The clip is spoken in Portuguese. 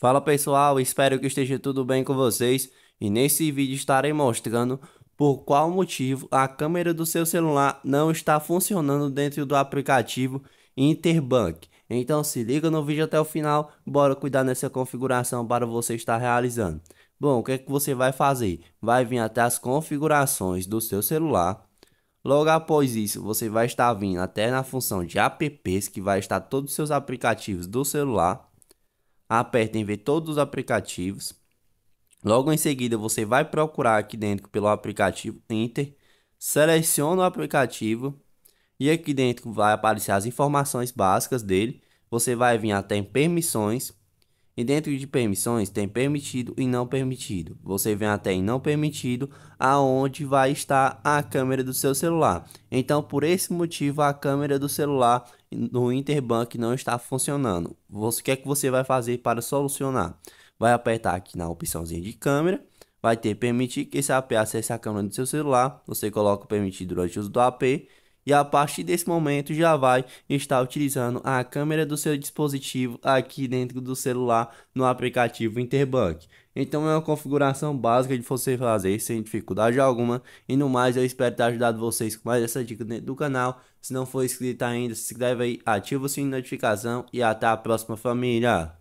Fala pessoal, espero que esteja tudo bem com vocês e nesse vídeo estarei mostrando por qual motivo a câmera do seu celular não está funcionando dentro do aplicativo Interbank. Então se liga no vídeo até o final, bora cuidar nessa configuração para você estar realizando. Bom, o que, é que você vai fazer? Vai vir até as configurações do seu celular. Logo após isso, você vai estar vindo até na função de apps, que vai estar todos os seus aplicativos do celular aperta em ver todos os aplicativos. Logo em seguida, você vai procurar aqui dentro pelo aplicativo Enter, seleciona o aplicativo e aqui dentro vai aparecer as informações básicas dele. Você vai vir até em permissões, e dentro de permissões tem permitido e não permitido. Você vem até em não permitido, aonde vai estar a câmera do seu celular. Então, por esse motivo, a câmera do celular no Interbank não está funcionando. o que é que você vai fazer para solucionar? Vai apertar aqui na opçãozinha de câmera. Vai ter permitir que esse AP acesse a câmera do seu celular. Você coloca o permitido durante o uso do AP e a partir desse momento já vai estar utilizando a câmera do seu dispositivo aqui dentro do celular no aplicativo Interbank. Então é uma configuração básica de você fazer sem dificuldade alguma. E no mais, eu espero ter ajudado vocês com mais essa dica dentro do canal. Se não for inscrito ainda, se inscreve aí, ativa o sininho de notificação e até a próxima família.